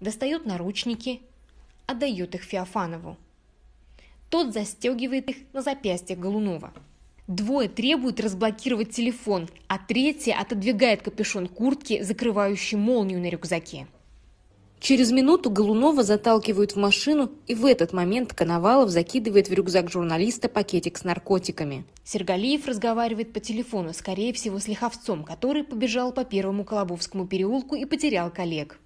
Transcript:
достает наручники, отдает их Феофанову. Тот застегивает их на запястье Голунова. Двое требуют разблокировать телефон, а третья отодвигает капюшон куртки, закрывающий молнию на рюкзаке. Через минуту Голунова заталкивают в машину, и в этот момент Коновалов закидывает в рюкзак журналиста пакетик с наркотиками. Сергалиев разговаривает по телефону, скорее всего, с Лиховцом, который побежал по первому Колобовскому переулку и потерял коллег.